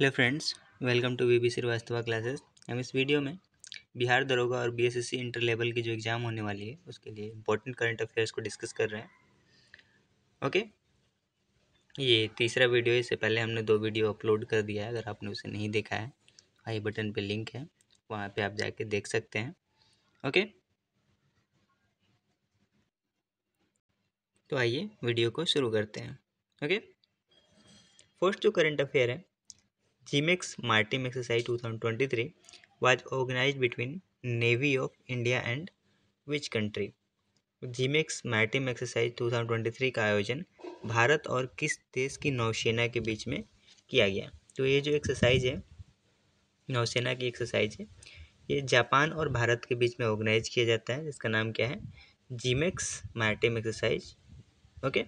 Hello friends welcome to B B Shrivastava classes हम इस video में बिहार दरोगा और बीएसएससी इंटर लेवल की जो एग्ज़ाम होने वाली है उसके लिए इम्पोर्टेंट करंट अफेयर्स को डिस्कस कर रहे हैं ओके ये तीसरा वीडियो है इससे पहले हमने दो वीडियो अपलोड कर दिया है अगर आपने उसे नहीं देखा है आई बटन पर लिंक है वहाँ पर आप जाके देख सकते हैं ओके तो आइए वीडियो को शुरू करते हैं ओके फर्स्ट जो करंट अफेयर है GMEX was Exercise 2023 was organized between Navy of India and which country? GMEX thousand Exercise 2023 का आयोजन भारत और किस देश की नौसेना के बीच में किया गया तो ये जो एक्सरसाइज है नौसेना की एक्सरसाइज है ये जापान और भारत के बीच में ऑर्गेनाइज किया जाता है जिसका नाम क्या है GMEX maritime exercise okay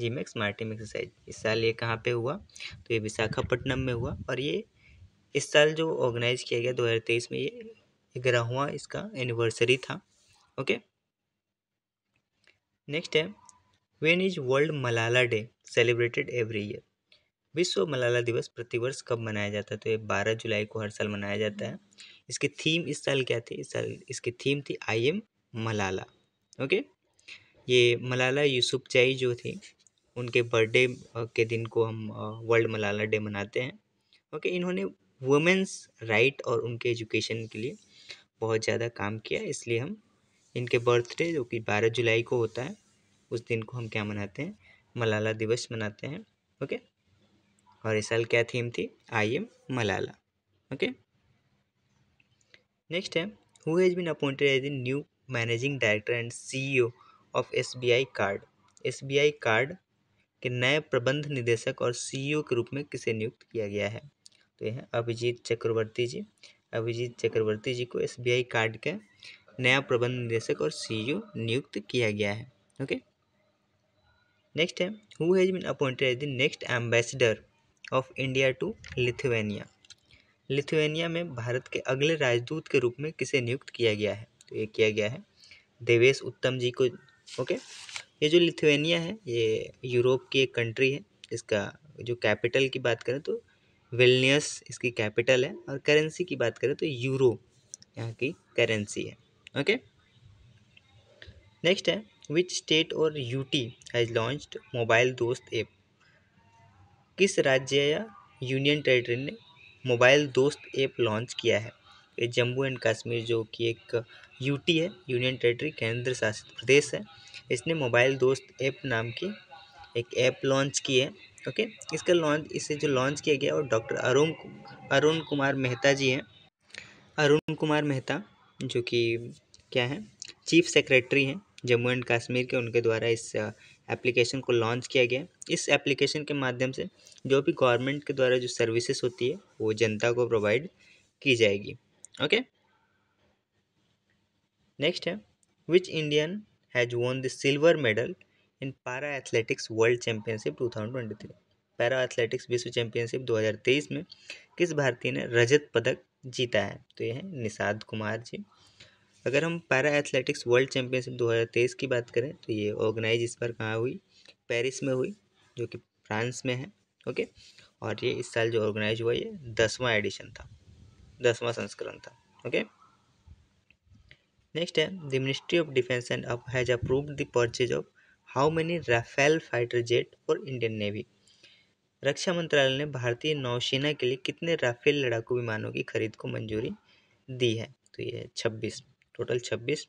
GMEX maritime exercise इस साल ये कहाँ पे हुआ तो ये विशाखापट्टनम में हुआ और ये इस साल जो ऑर्गेनाइज़ किया गया दो हजार तेईस में ये ग्रहवा इसका एनिवर्सरी था ओके नेक्स्ट है when is world Malala day celebrated every year विश्व मलाला दिवस प्रतिवर्ष कब मनाया जाता है तो ये बारह जुलाई को हर साल मनाया जाता है इसकी थीम इस साल क्या थी इस साल इसकी थीम थी आई एम मलाला ओके ये मलाला यूसुफ चाई जो थी उनके बर्थडे के दिन को हम वर्ल्ड मलाला डे मनाते हैं ओके इन्होंने वुमेन्स राइट और उनके एजुकेशन के लिए बहुत ज़्यादा काम किया इसलिए हम इनके बर्थडे जो कि बारह जुलाई को होता है उस दिन को हम क्या मनाते हैं मलाला दिवस मनाते हैं ओके और इस साल क्या थीम थी I am Malala okay next है who has been appointed as a new managing director and CEO of SBI card SBI card के नए प्रबंध निदेशक और सीईओ e के रूप में किसे नियुक्त किया गया है तो यह अभिजीत चक्रवर्ती जी अभिजीत चक्रवर्ती जी को एसबीआई कार्ड का नया प्रबंध निदेशक और सीईओ e नियुक्त किया गया है ओके नेक्स्ट है who has been appointed the next ambassador of India to Lithuania Lithuania में भारत के अगले राजदूत के रूप में किसे नियुक्त किया गया है तो ये किया गया है देवेश उत्तम जी को ओके ये जो लिथुआनिया है ये यूरोप की एक कंट्री है इसका जो कैपिटल की बात करें तो वेलनियस इसकी कैपिटल है और करेंसी की बात करें तो यूरो यहाँ की करेंसी है ओके नेक्स्ट है विच स्टेट और UT has launched mobile Dost app किस राज्य या यूनियन टेरिटरी ने मोबाइल दोस्त ऐप लॉन्च किया है ये जम्मू एंड कश्मीर जो कि एक यूटी है यूनियन टेरिटरी केंद्र शासित प्रदेश है इसने मोबाइल दोस्त ऐप नाम की एक ऐप लॉन्च की है ओके इसका लॉन्च इसे जो लॉन्च किया गया और डॉक्टर अरुण अरुण कुमार मेहता जी हैं अरुण कुमार मेहता जो कि क्या है चीफ सेक्रेटरी हैं जम्मू एंड कश्मीर के उनके द्वारा इस एप्लीकेशन को लॉन्च किया गया इस एप्लीकेशन के माध्यम से जो भी गवर्नमेंट के द्वारा जो सर्विसेज होती है वो जनता को प्रोवाइड की जाएगी ओके नेक्स्ट है which Indian silver medal in para athletics world championship two thousand twenty 2023 para athletics विश्व चैंपियनशिप 2023 में किस भारतीय ने रजत पदक जीता है तो यह है निषाद कुमार जी अगर हम पैरा एथलेटिक्स वर्ल्ड चैंपियनशिप 2023 की बात करें तो ये ऑर्गेनाइज इस बार कहाँ हुई पेरिस में हुई जो कि फ्रांस में है ओके और ये इस साल जो ऑर्गेनाइज हुआ ये दसवां एडिशन था दसवां संस्करण था ओके नेक्स्ट है the ministry of defence and up has approve the purchase of how many Rafale fighter jet for Indian navy रक्षा मंत्रालय ने भारतीय नौसेना के लिए कितने राफेल लड़ाकू विमानों की खरीद को मंजूरी दी है तो ये है छब्बीस टोटल छब्बीस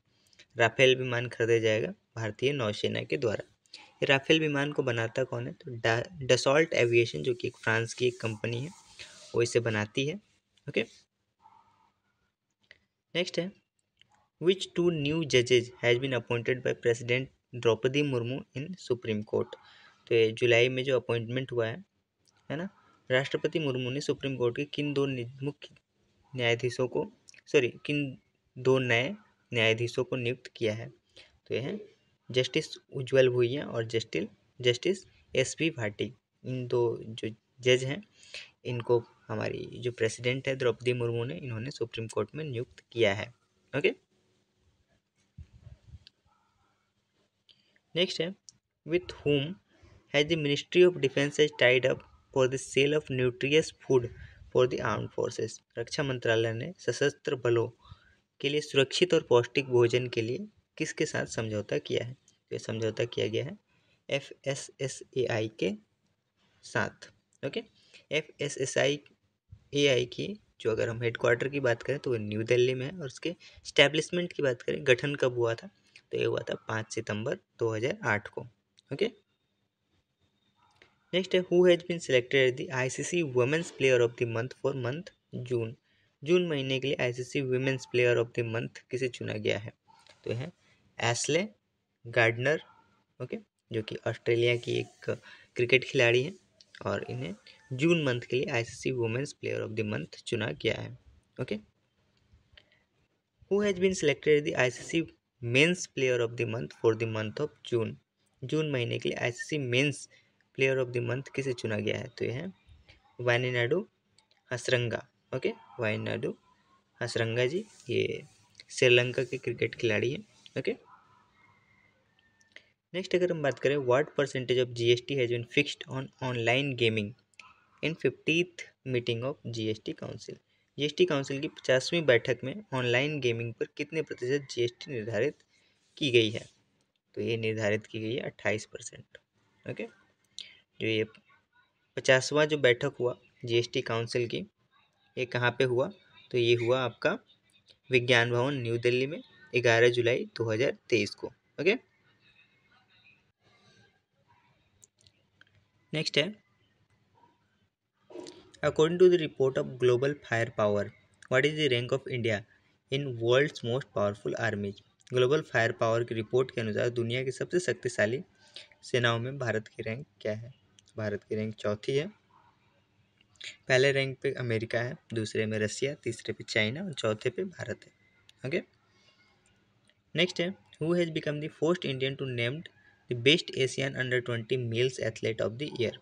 राफेल विमान खरीदा जाएगा भारतीय नौसेना के द्वारा ये राफेल विमान को बनाता कौन है तो डसॉल्ट एविएशन जो कि एक फ्रांस की एक कंपनी है वो इसे बनाती है ओके नेक्स्ट है Which two new judges has been appointed by President Draupadi Murmu in Supreme Court तो ये जुलाई में जो अपॉइंटमेंट हुआ है है ना राष्ट्रपति मुर्मू ने सुप्रीम कोर्ट के किन दो मुख्य न्यायाधीशों को सॉरी किन दो नए न्यायाधीशों को नियुक्त किया है तो यह है जस्टिस उज्ज्वल भुइया और justice justice S P Bhati इन दो जो जज हैं इनको हमारी जो प्रेसिडेंट है द्रौपदी मुर्मू ने इन्होंने सुप्रीम कोर्ट में नियुक्त किया है ओके नेक्स्ट है with whom has the ministry of defence as tied up for the sale of nutritious food for the arm forces रक्षा मंत्रालय ने सशस्त्र बलों के लिए सुरक्षित और पौष्टिक भोजन के लिए किसके साथ समझौता किया है तो समझौता किया गया है F S S A I के साथ ओके F S S I A I की जो अगर हम हेडक्वार्टर की बात करें तो वो न्यू दिल्ली में है और उसके स्टैब्लिशमेंट की बात करें गठन कब हुआ था तो ये हुआ था पाँच सितंबर 2008 को ओके नेक्स्ट है who has been selected at the ICC women's player of the month for month June जून महीने के लिए ICC women's player of the month किसे चुना गया है तो है एसले गार्डनर ओके जो कि ऑस्ट्रेलिया की एक क्रिकेट खिलाड़ी है और इन्हें जून मंथ के लिए ICC women's player of the month चुना गया है okay who has been selected the ICC men's player of the month for the month of June जून महीने के लिए ICC men's player of the month किसे चुना गया है तो यह है वायनाडु हसरंगा ओके वायनाडु हसरंगा जी ये श्रीलंका के क्रिकेट खिलाड़ी हैं ओके नेक्स्ट अगर हम बात करें what percentage of GST has been fixed on online gaming in fiftieth meeting of GST council GST council की पचासवीं बैठक में ऑनलाइन गेमिंग पर कितने प्रतिशत जीएसटी निर्धारित की गई है तो ये निर्धारित की गई है अट्ठाईस परसेंट ओके जो ये पचासवा जो बैठक हुआ जीएसटी काउंसिल की ये कहाँ पे हुआ तो ये हुआ आपका विज्ञान भवन न्यू दिल्ली में ग्यारह जुलाई तेईस को ओके नेक्स्ट है According to the report of Global Firepower, what is the rank of India in world's most powerful armies? Global firepower की रिपोर्ट के अनुसार दुनिया की सबसे शक्तिशाली सेनाओं में भारत की रैंक क्या है भारत की रैंक चौथी है पहले रैंक पे अमेरिका है दूसरे में रसिया तीसरे पे चाइना और चौथे पे भारत है ओके नेक्स्ट है who has become the first Indian to named the best Asian under twenty males athlete of the year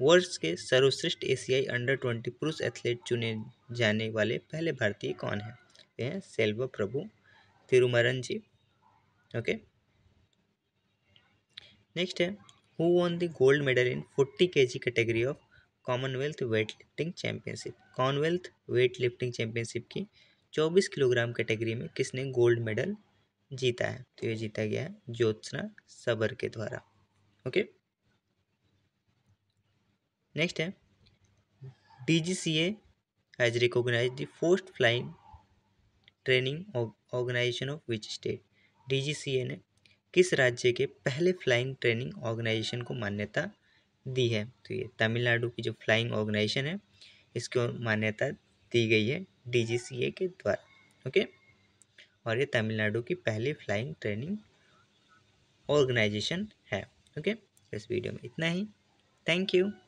वर्ष के सर्वश्रेष्ठ एशियाई अंडर ट्वेंटी पुरुष एथलीट चुने जाने वाले पहले भारतीय कौन हैं वे हैं प्रभु तिरुमरन जी ओके नेक्स्ट है who won the gold medal in forty K G category of commonwealth weightlifting championship commonwealth weightlifting championship की चौबीस किलोग्राम कैटेगरी में किसने गोल्ड मेडल जीता है तो ये जीता गया है ज्योत्सना सबर के द्वारा ओके okay? नेक्स्ट है D G C has recognise the first flying training organisation of which state D G C A ने किस राज्य के पहले फ्लाइंग ट्रेनिंग ऑर्गेनाइजेशन को मान्यता दी है तो ये तमिलनाडु की जो फ्लाइंग ऑर्गेनाइजेशन है इसको मान्यता दी गई है डी जी सी ए के द्वारा ओके और ये तमिलनाडु की पहली फ्लाइंग ट्रेनिंग ऑर्गेनाइजेशन है ओके इस वीडियो में इतना ही थैंक यू